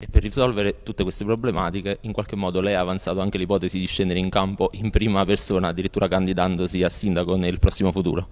E per risolvere tutte queste problematiche, in qualche modo lei ha avanzato anche l'ipotesi di scendere in campo in prima persona, addirittura candidandosi a sindaco nel prossimo futuro.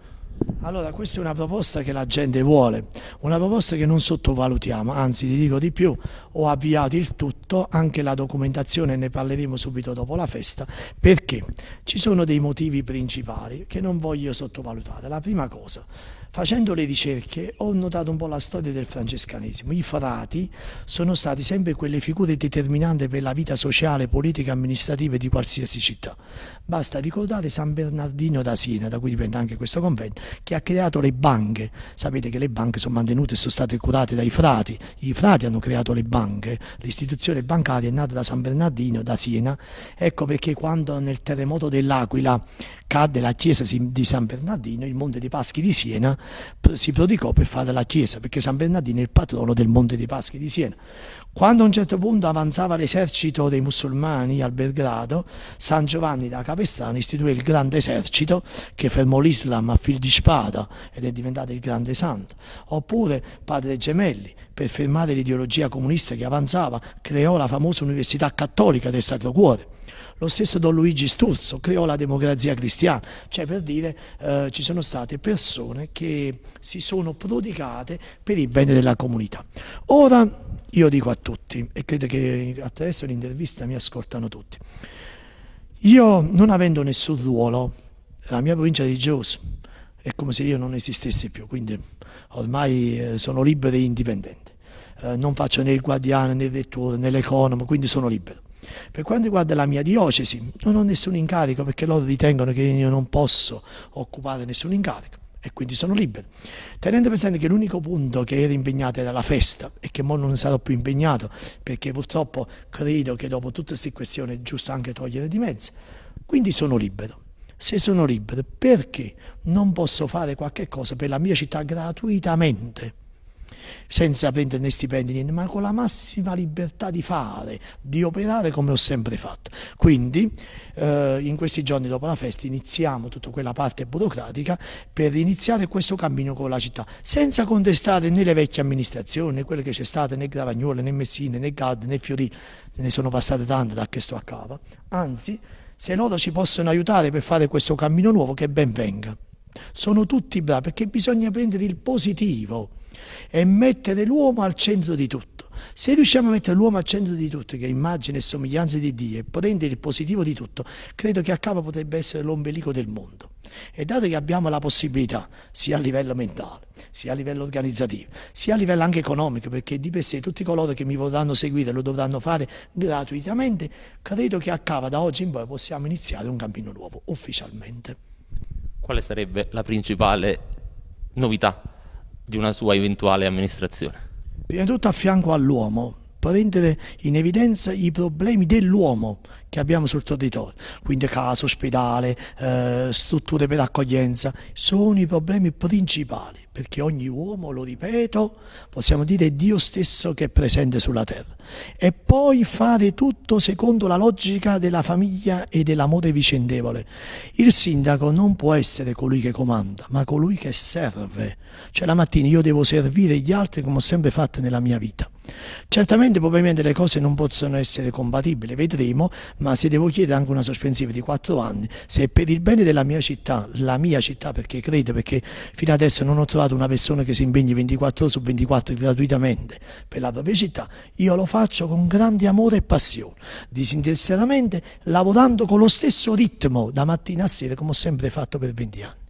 Allora, questa è una proposta che la gente vuole, una proposta che non sottovalutiamo, anzi ti dico di più, ho avviato il tutto, anche la documentazione ne parleremo subito dopo la festa, perché ci sono dei motivi principali che non voglio sottovalutare. La prima cosa, Facendo le ricerche ho notato un po' la storia del francescanesimo. I frati sono stati sempre quelle figure determinanti per la vita sociale, politica e amministrativa di qualsiasi città. Basta ricordare San Bernardino da Siena, da cui dipende anche questo convento, che ha creato le banche. Sapete che le banche sono mantenute e sono state curate dai frati. I frati hanno creato le banche. L'istituzione bancaria è nata da San Bernardino da Siena. Ecco perché quando nel terremoto dell'Aquila cadde la chiesa di San Bernardino, il Monte dei Paschi di Siena, si prodigò per fare la chiesa, perché San Bernardino è il patrono del Monte dei Paschi di Siena. Quando a un certo punto avanzava l'esercito dei musulmani al Belgrado, San Giovanni da Capestrano istituì il grande esercito che fermò l'Islam a fil di spada ed è diventato il grande santo. Oppure Padre Gemelli, per fermare l'ideologia comunista che avanzava, creò la famosa Università Cattolica del Sacro Cuore lo stesso Don Luigi Sturzo creò la democrazia cristiana, cioè per dire eh, ci sono state persone che si sono prodigate per il bene della comunità. Ora io dico a tutti, e credo che attraverso l'intervista mi ascoltano tutti, io non avendo nessun ruolo, la mia provincia di religiosa è come se io non esistessi più, quindi ormai eh, sono libero e indipendente. Eh, non faccio né il guardiano né il rettore né l'economo, quindi sono libero. Per quanto riguarda la mia diocesi, non ho nessun incarico perché loro ritengono che io non posso occupare nessun incarico e quindi sono libero. Tenendo presente che l'unico punto che ero impegnato era la festa e che ora non sarò più impegnato perché purtroppo credo che dopo tutte queste questioni è giusto anche togliere di mezzo, quindi sono libero. Se sono libero, perché non posso fare qualche cosa per la mia città gratuitamente? senza prendere né stipendi, niente, ma con la massima libertà di fare, di operare come ho sempre fatto. Quindi eh, in questi giorni dopo la festa iniziamo tutta quella parte burocratica per iniziare questo cammino con la città, senza contestare né le vecchie amministrazioni, né quelle che c'è state, né Gravagnuole, né Messina, né Garda, né Fiorì, se ne sono passate tante da che sto a cava, anzi se loro ci possono aiutare per fare questo cammino nuovo che ben venga. Sono tutti bravi perché bisogna prendere il positivo e mettere l'uomo al centro di tutto. Se riusciamo a mettere l'uomo al centro di tutto, che è immagine e somiglianza di Dio, e prendere il positivo di tutto, credo che a capo potrebbe essere l'ombelico del mondo. E dato che abbiamo la possibilità, sia a livello mentale, sia a livello organizzativo, sia a livello anche economico, perché di per sé tutti coloro che mi vorranno seguire lo dovranno fare gratuitamente, credo che a Cava da oggi in poi possiamo iniziare un cammino nuovo, ufficialmente quale sarebbe la principale novità di una sua eventuale amministrazione? Prima di tutto a fianco all'uomo, per rendere in evidenza i problemi dell'uomo che abbiamo sul territorio, quindi casa, ospedale, eh, strutture per accoglienza, sono i problemi principali, perché ogni uomo, lo ripeto, possiamo dire è Dio stesso che è presente sulla terra. E poi fare tutto secondo la logica della famiglia e dell'amore vicendevole. Il sindaco non può essere colui che comanda, ma colui che serve. Cioè la mattina io devo servire gli altri come ho sempre fatto nella mia vita. Certamente probabilmente le cose non possono essere compatibili, vedremo, ma se devo chiedere anche una sospensiva di 4 anni, se per il bene della mia città, la mia città perché credo, perché fino adesso non ho trovato una persona che si impegni 24 ore su 24 gratuitamente per la propria città, io lo faccio con grande amore e passione, disinteressatamente lavorando con lo stesso ritmo da mattina a sera come ho sempre fatto per 20 anni.